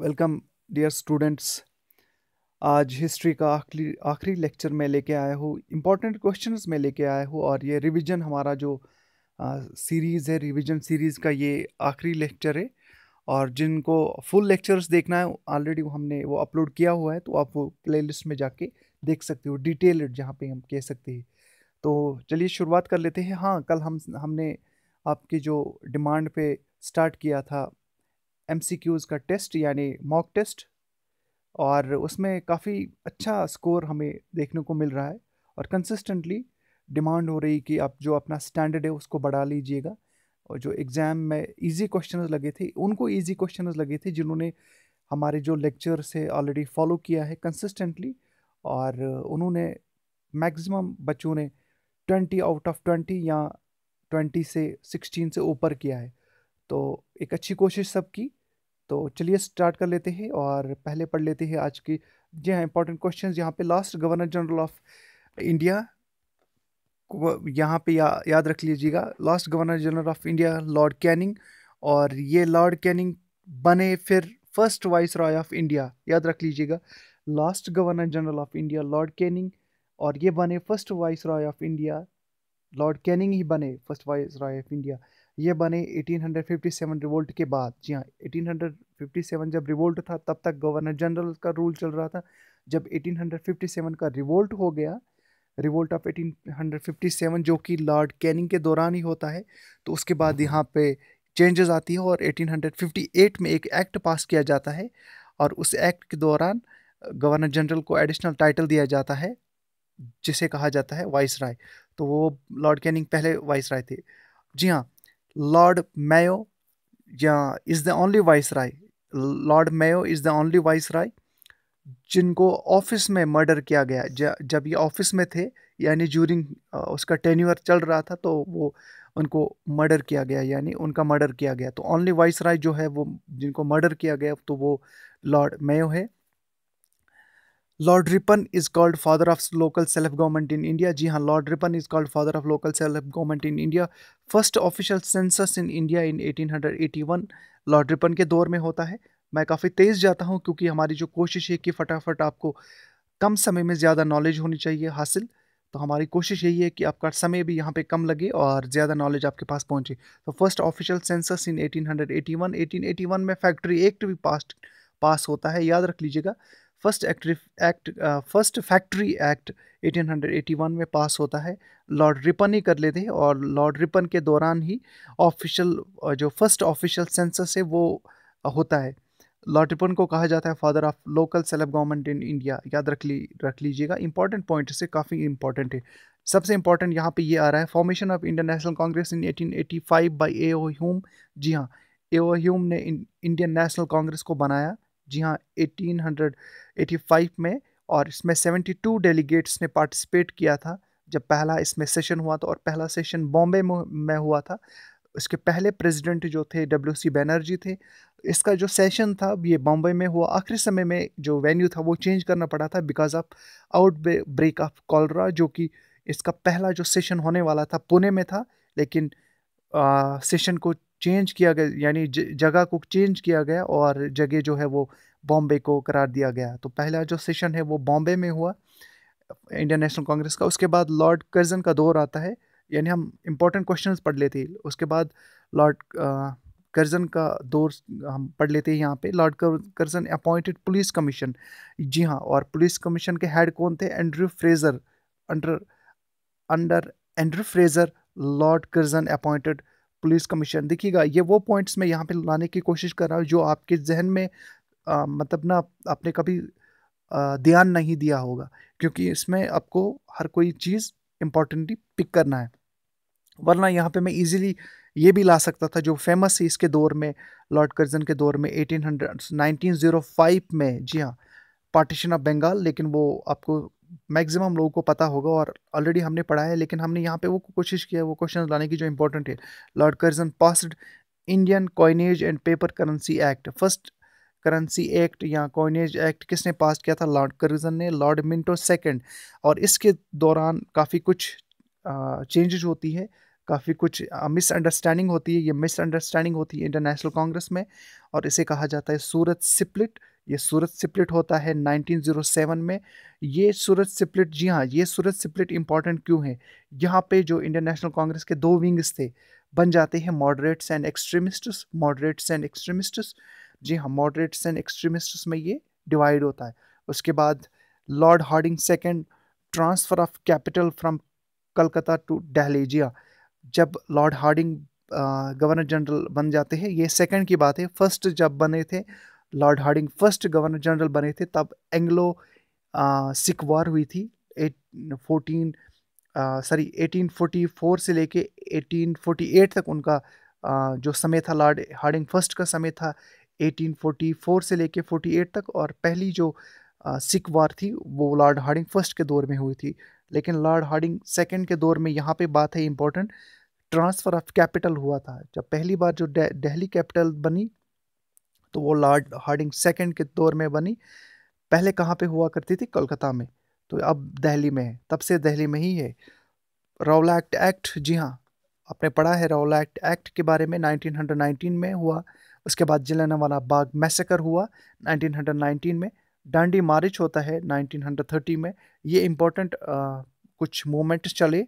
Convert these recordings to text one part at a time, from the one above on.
welcome dear students आज history का आखिरी आखिरी लेक्चर में लेके आया हूँ इम्पॉर्टेंट क्वेश्चंस में लेके आया हूँ और ये रिवीजन हमारा जो सीरीज़ है रिवीजन सीरीज़ का ये आखिरी लेक्चर है और जिनको फुल लेक्चर्स देखना है ऑलरेडी हमने वो अपलोड किया हुआ है तो आप वो लिस्ट में जाके देख सकते हो डिटेल्ड जहाँ पर हम कह सकते हैं तो चलिए शुरुआत कर लेते हैं हाँ कल हम हमने आपकी जो डिमांड पे स्टार्ट किया था एम का टेस्ट यानी मॉक टेस्ट और उसमें काफ़ी अच्छा स्कोर हमें देखने को मिल रहा है और कंसिस्टेंटली डिमांड हो रही कि आप जो अपना स्टैंडर्ड है उसको बढ़ा लीजिएगा और जो एग्ज़ाम में इजी क्वेश्चन लगे थे उनको इजी क्वेश्चन लगे थे जिन्होंने हमारे जो लेक्चर से ऑलरेडी फॉलो किया है कंसिस्टेंटली और उन्होंने मैक्सिमम बच्चों ने ट्वेंटी आउट ऑफ ट्वेंटी या ट्वेंटी से सिक्सटीन से ऊपर किया है तो एक अच्छी कोशिश सब की तो चलिए स्टार्ट कर लेते हैं और पहले पढ़ लेते हैं आज की जी हाँ इंपॉर्टेंट क्वेश्चन यहाँ पे last governor general of India यहाँ पे या, याद रख लीजिएगा last governor general of India Lord Canning और ये लॉर्ड कैनिंग बने फिर first viceroy of India याद रख लीजिएगा last governor general of India Lord Canning और ये बने first viceroy of India Lord Canning ही बने first viceroy of India ये बने 1857 रिवोल्ट के बाद जी हाँ एटीन जब रिवोल्ट था तब तक गवर्नर जनरल का रूल चल रहा था जब 1857 का रिवोल्ट हो गया रिवोल्ट ऑफ 1857 जो कि लॉर्ड कैनिंग के दौरान ही होता है तो उसके बाद यहाँ पे चेंजेस आती है और 1858 में एक एक्ट पास किया जाता है और उस एक्ट के दौरान गवर्नर जनरल को एडिशनल टाइटल दिया जाता है जिसे कहा जाता है वाइस राय तो वो लॉर्ड कैनिंग पहले वाइस राय थे जी हाँ लॉर्ड Lord या is the only viceroy Lord Mayo is the only viceroy जिनको ऑफिस में मर्डर किया गया जब ये ऑफिस में थे यानी ज्यूरिंग उसका टेन्यूअर चल रहा था तो वो उनको मर्डर किया गया यानी उनका मर्डर किया गया तो ओनली वाइस राय जो है वो जिनको मर्डर किया गया तो वो लॉर्ड मेयो है Lord Ripon is called father of local self government in India जी हाँ Lord Ripon is called father of local self government in India first official census in India in 1881 Lord Ripon के दौर में होता है मैं काफ़ी तेज़ जाता हूँ क्योंकि हमारी जो कोशिश है कि फटाफट आपको कम समय में ज़्यादा नॉलेज होनी चाहिए हासिल तो हमारी कोशिश यही है कि आपका समय भी यहाँ पे कम लगे और ज़्यादा नॉलेज आपके पास पहुँचे तो फर्स्ट ऑफिशियल सेंसस इन 1881 1881 में फैक्ट्री एक्ट भी पास पास होता है याद रख लीजिएगा first act act first factory act 1881 में पास होता है लॉर्ड रिपन ही कर लेते हैं और लॉर्ड रिपन के दौरान ही ऑफिशियल जो फर्स्ट ऑफिशियल सेंसस है वो होता है लॉर्ड रिपन को कहा जाता है father of local self government in India याद रख ली रख लीजिएगा इंपॉर्टेंट पॉइंट से काफ़ी इंपॉर्टेंट है सबसे इंपॉर्टेंट यहाँ पे ये आ रहा है formation of Indian National Congress in 1885 by A O Hume जी हाँ ए ओ ह्यूम ने इंडियन नेशनल कांग्रेस को बनाया जी हाँ 1885 में और इसमें 72 डेलीगेट्स ने पार्टिसिपेट किया था जब पहला इसमें सेशन हुआ था और पहला सेशन बॉम्बे में हुआ था इसके पहले प्रेसिडेंट जो थे डब्ल्यू सी बैनर्जी थे इसका जो सेशन था ये बॉम्बे में हुआ आखिरी समय में जो वेन्यू था वो चेंज करना पड़ा था because of outbreak of cholera जो कि इसका पहला जो सेशन होने वाला था पुणे में था लेकिन आ, सेशन को चेंज किया गया यानी जगह को चेंज किया गया और जगह जो है वो बॉम्बे को करार दिया गया तो पहला जो सेशन है वो बॉम्बे में हुआ इंडियन नेशनल कांग्रेस का उसके बाद लॉर्ड कर्जन का दौर आता है यानी हम इम्पोर्टेंट क्वेश्चन पढ़ लेते हैं उसके बाद लॉर्ड कर्जन का दौर हम पढ़ लेते हैं यहाँ पे Lord Curzon appointed police commission जी हाँ और पुलिस कमीशन के हेड कौन थे Andrew Fraser under under Andrew Fraser Lord Curzon appointed police commission देखिएगा ये वो पॉइंट्स मैं यहाँ पे लाने की कोशिश कर रहा हूँ जो आपके जहन में आ, मतलब ना आपने कभी ध्यान नहीं दिया होगा क्योंकि इसमें आपको हर कोई चीज़ इम्पोर्टेंटली पिक करना है वरना यहाँ पे मैं इजीली ये भी ला सकता था जो फेमस है इसके दौर में लॉर्ड कर्जन के दौर में 1800 1905 में जी हाँ पार्टीशन ऑफ बंगाल लेकिन वो आपको मैक्सिमम लोगों को पता होगा और ऑलरेडी हमने पढ़ा है लेकिन हमने यहाँ पे वो कोशिश किया है वो क्वेश्चन लाने की जो इंपॉर्टेंट है Lord Curzon passed Indian coinage and paper currency act first currency act या कॉइनेज एक्ट किसने पास किया था लॉर्ड कर्जन ने लॉर्ड मिंटो सेकेंड और इसके दौरान काफ़ी कुछ चेंजेज होती है काफ़ी कुछ मिसअंडरस्टैंडिंग होती है ये मिसअंडरस्टैंडिंग होती है इंटरनेशनल कांग्रेस में और इसे कहा जाता है सूरत सिप्लिट ये सूरज सिप्लिट होता है 1907 में ये सूरज सिप्लिट जी हाँ ये सूरज सिप्लिट इंपॉर्टेंट क्यों है यहाँ पे जो इंडियन नेशनल कांग्रेस के दो विंग्स थे बन जाते हैं moderates and extremists moderates and extremists जी हाँ मॉडरेट्स एंड एक्सट्रीमिस्ट्स में ये डिवाइड होता है उसके बाद Lord Hardinge second transfer of capital from Calcutta to Delhi जी हाँ जब लॉर्ड हार्डिंग गवर्नर जनरल बन जाते हैं ये सेकेंड की बात है फर्स्ट जब बने थे Lord Hardinge first governor general बने थे तब एंग्लो सिख वॉर हुई थी eight fourteen sorry eighteen forty four से लेके एटीन फोर्टी एट तक उनका uh, जो समय था लॉर्ड हार्डिंग फर्स्ट का समय था एटीन फोर्टी फोर से लेके फोर्टी एट तक और पहली जो सिख वार थी वो लॉर्ड हार्डिंग फर्स्ट के दौर में हुई थी लेकिन लॉर्ड हार्डिंग सेकेंड के दौर में यहाँ पे बात है इम्पोर्टेंट ट्रांसफ़र ऑफ कैपिटल हुआ था जब पहली बार जो दिल्ली कैपिटल बनी तो वो लॉर्ड हार्डिंग सेकेंड के दौर में बनी पहले कहाँ पे हुआ करती थी कोलकाता में तो अब दिल्ली में है तब से दिल्ली में ही है रौला एक्ट एक्ट जी हाँ आपने पढ़ा है रौला एक्ट एक्ट के बारे में 1919 में हुआ उसके बाद वाला बाग मैसेकर हुआ 1919 में डांडी मारिच होता है 1930 में ये इम्पोर्टेंट कुछ मोमेंट चले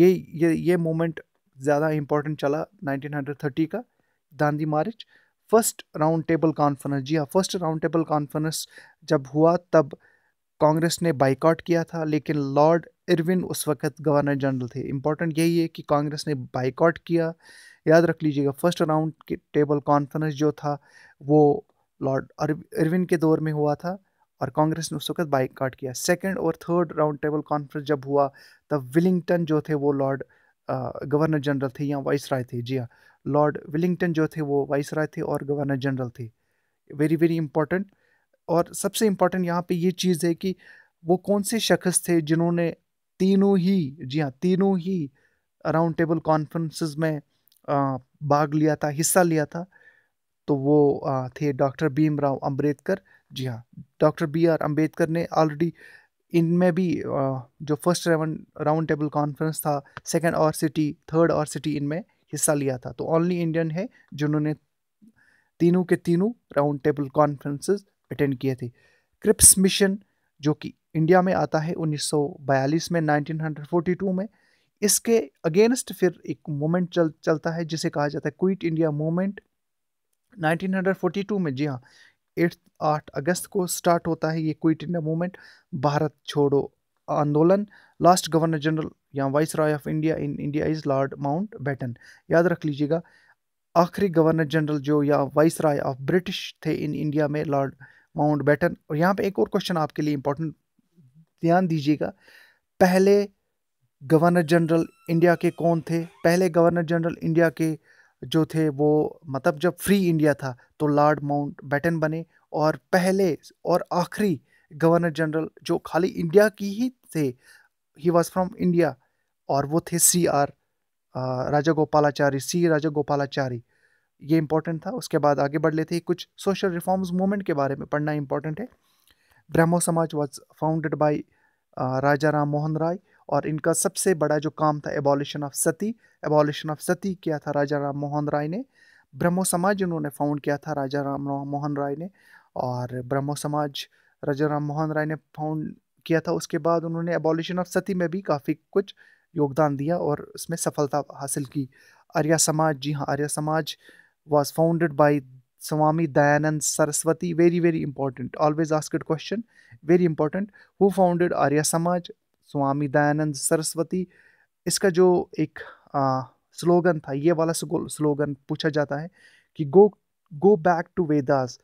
ये ये ये मोमेंट ज़्यादा इम्पोर्टेंट चला 1930 का Dandi march first round table conference जी हाँ फर्स्ट राउंड टेबल कॉन्फ्रेंस जब हुआ तब कांग्रेस ने बाइकआउट किया था लेकिन लॉर्ड इरविन उस वक्त गवर्नर जनरल थे इम्पॉर्टेंट यही है कि कांग्रेस ने बाइकआउट किया याद रख लीजिएगा फर्स्ट राउंड के टेबल कॉन्फ्रेंस जो था वो लॉर्ड इरविन के दौर में हुआ था और कांग्रेस ने उस वक्त बाइकआउट किया सेकेंड और थर्ड राउंड टेबल कॉन्फ्रेंस जब हुआ तब विलिंगटन जो थे वो लॉर्ड गवर्नर जनरल थे या वाइस राय थे जी हाँ लॉर्ड विलिंगटन जो थे वो वाइस राय थे और गवर्नर जनरल थे वेरी वेरी इम्पोर्टेंट और सबसे इम्पोर्टेंट यहाँ पे ये चीज़ है कि वो कौन से शख्स थे जिन्होंने तीनों ही जी हाँ तीनों ही राउंड टेबल कॉन्फ्रेंसेस में भाग लिया था हिस्सा लिया था तो वो थे डॉक्टर भीमराव अंबेडकर जी हाँ डॉक्टर बी आर अम्बेडकर ने ऑलरेडी इनमें भी जो first round round table conference था सेकंड और सिटी थर्ड और सिटी इनमें हिस्सा लिया था तो ओनली इंडियन है जिन्होंने तीनों के तीनों राउंड टेबल कॉन्फ्रेंसेस अटेंड किए थे क्रिप्स मिशन जो कि इंडिया में आता है 1942 में 1942 में इसके अगेंस्ट फिर एक मूवमेंट चल चलता है जिसे कहा जाता है क्विट इंडिया मूवमेंट 1942 में जी हाँ एट आठ अगस्त को स्टार्ट होता है ये क्विट इंडिया मूवमेंट भारत छोड़ो आंदोलन लास्ट गवर्नर जनरल या viceroy of India in India is Lord Mountbatten याद रख लीजिएगा आखिरी गवर्नर जनरल जो या वाइस रॉय ऑफ ब्रिटिश थे इन इंडिया में लॉर्ड माउंट बैटन और यहाँ पर एक और क्वेश्चन आपके लिए इम्पोर्टेंट ध्यान दीजिएगा पहले गवर्नर जनरल इंडिया के कौन थे पहले गवर्नर जनरल इंडिया के जो थे वो मतलब जब फ्री इंडिया था तो लॉर्ड माउंट बैटन बने और पहले और आखिरी गवर्नर जनरल जो खाली इंडिया की ही थे ही वॉज फ्रॉम इंडिया और वो थे C R Rajagopalachari C Rajagopalachari ये इम्पोर्टेंट था उसके बाद आगे बढ़ लेते हैं कुछ सोशल रिफॉर्म्स मूवमेंट के बारे में पढ़ना इंपॉर्टेंट है Brahmo Samaj was founded by Raja Ram Mohan Roy और इनका सबसे बड़ा जो काम था abolition of sati abolition of sati किया था राजा राम मोहन राय ने ब्रह्मो समाज इन्होंने फाउंड किया था राजा राम मोहन राय ने और ब्रह्मो समाज राजा राम मोहन राय ने फाउंड किया था उसके बाद उन्होंने एबॉलिशन ऑफ सती में भी काफ़ी कुछ योगदान दिया और उसमें सफलता हासिल की आर्या समाज जी हाँ Arya Samaj was founded by Swami Dayanand Saraswati very very important always asked question very important who founded Arya Samaj Swami Dayanand Saraswati इसका जो एक स्लोगन था ये वाला स्लोगन पूछा जाता है कि go go back to Vedas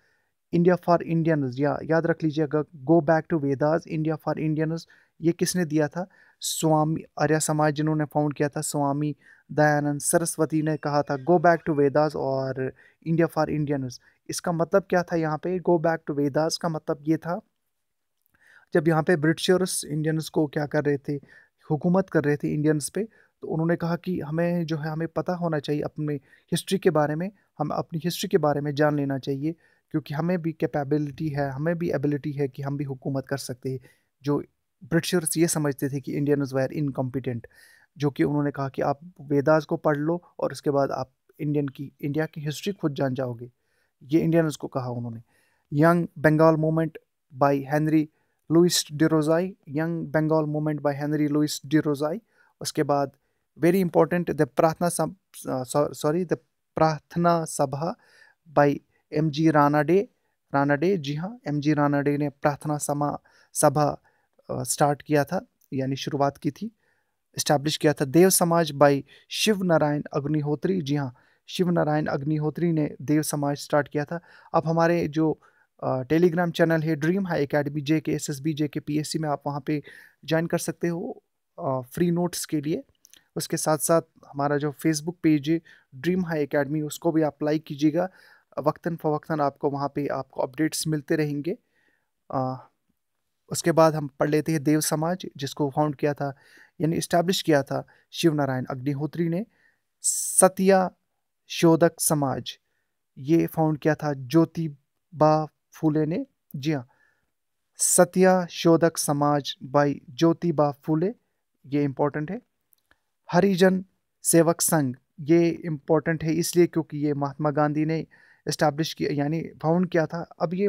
India for Indians या याद रख लीजिए अगर go back to Vedas India for Indians ये किसने दिया था स्वामी आर्य समाज जिन्होंने फाउंड किया था स्वामी दयानंद सरस्वती ने कहा था गो बैक टू वेदास और इंडिया फॉर इंडियनज इसका मतलब क्या था यहाँ पे गो बैक टू वेदास का मतलब ये था जब यहाँ पे ब्रिटिशर्स इंडियंस को क्या कर रहे थे हुकूमत कर रहे थे इंडियंस पे तो उन्होंने कहा कि हमें जो है हमें पता होना चाहिए अपने हिस्ट्री के बारे में हम अपनी हिस्ट्री के बारे में जान लेना चाहिए क्योंकि हमें भी कैपेबिलिटी है हमें भी एबिलिटी है कि हम भी हुकूमत कर सकते हैं जो ब्रिटिशर्स ये समझते थे कि इंडियन इज़ वायर इनकॉम्पिटेंट जो कि उन्होंने कहा कि आप वेदास को पढ़ लो और उसके बाद आप इंडियन की इंडिया की हिस्ट्री खुद जान जाओगे ये इंडियंस को कहा उन्होंने young Bengal movement by Henry Louis Derozio young Bengal movement by Henry Louis Derozio उसके बाद very important the Prarthana sorry the Prarthana Sabha by M G Ranade Ranade जी हाँ एम जी राना डे ने प्रार्थना समा सभा स्टार्ट किया था यानी शुरुआत की थी इस्टेब्लिश किया था देव समाज बाई शिव नारायण अग्निहोत्री जी हाँ शिव नारायण अग्निहोत्री ने देव समाज स्टार्ट किया था अब हमारे जो टेलीग्राम चैनल है Dream High Academy J K S S B J के पी एस सी में आप वहाँ पे ज्वाइन कर सकते हो फ्री नोट्स के लिए उसके साथ साथ हमारा जो फेसबुक पेज है ड्रीम हाई अकेडमी उसको भी आप लाइक कीजिएगा वक्ता फ़वक्ता आपको वहाँ पे आपको अपडेट्स मिलते रहेंगे आ, उसके बाद हम पढ़ लेते हैं देव समाज जिसको फाउंड किया था यानी इस्टेब्लिश किया था शिव नारायण अग्निहोत्री ने सत्या शोधक समाज ये फाउंड किया था ज्योतिबा फूले ने जी हाँ सत्या शोधक समाज बाई ज्योतिबा फूले ये इम्पोर्टेंट है हरिजन सेवक संघ ये इम्पोर्टेंट है इसलिए क्योंकि ये महात्मा गांधी ने इस्टेब्लिश किया यानी फाउंड किया था अब ये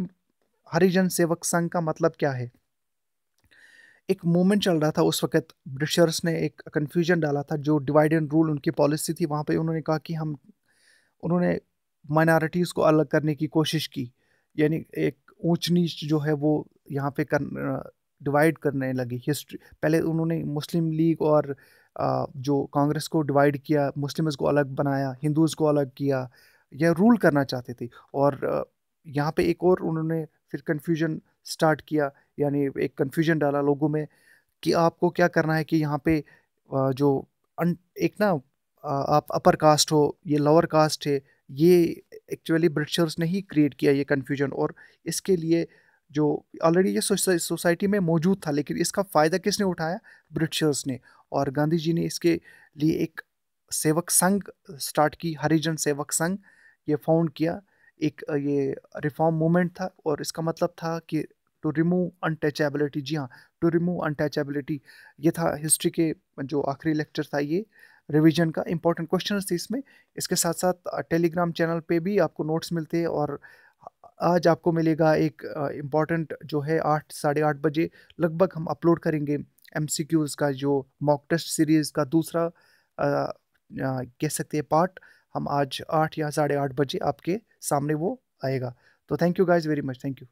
हरिजन सेवक संघ का मतलब क्या है एक मूवमेंट चल रहा था उस वक्त ब्रिटिशर्स ने एक कन्फ्यूजन डाला था जो डिवाइड एंड रूल उनकी पॉलिसी थी वहाँ पे उन्होंने कहा कि हम उन्होंने माइनॉरिटीज़ को अलग करने की कोशिश की यानी एक ऊंच नीच जो है वो यहाँ पे कर डिवाइड करने लगी हिस्ट्री पहले उन्होंने मुस्लिम लीग और जो कांग्रेस को डिवाइड किया मुस्लिम्स को अलग बनाया हिंदूज़ को अलग किया या रूल करना चाहते थे और यहाँ पे एक और उन्होंने फिर कन्फ्यूजन स्टार्ट किया यानी एक कन्फ्यूजन डाला लोगों में कि आपको क्या करना है कि यहाँ पे जो एक ना आप अपर कास्ट हो ये लोअर कास्ट है ये एक्चुअली ब्रिटिशर्स ने ही क्रिएट किया ये कन्फ्यूजन और इसके लिए जो ऑलरेडी ये सोसाइटी में मौजूद था लेकिन इसका फ़ायदा किसने उठाया ब्रिटिशर्स ने और गांधी जी ने इसके लिए एक सेवक संघ स्टार्ट की हरिजन सेवक संघ ये फाउंड किया एक ये रिफॉर्म मूवमेंट था और इसका मतलब था कि टू रिमूव अनटचेबिलिटी जी हाँ टू रिमूव अनटचेबिलिटी ये था हिस्ट्री के जो आखिरी लेक्चर था ये रिवीजन का इंपॉर्टेंट क्वेश्चन थे इसमें इसके साथ साथ टेलीग्राम चैनल पे भी आपको नोट्स मिलते हैं और आज आपको मिलेगा एक इम्पॉर्टेंट जो है आठ साढ़े आठ बजे लगभग हम अपलोड करेंगे एम का जो मॉक टेस्ट सीरीज़ का दूसरा कह सकते हैं पार्ट हम आज आठ या साढ़े आठ बजे आपके सामने वो आएगा तो thank you guys very much thank you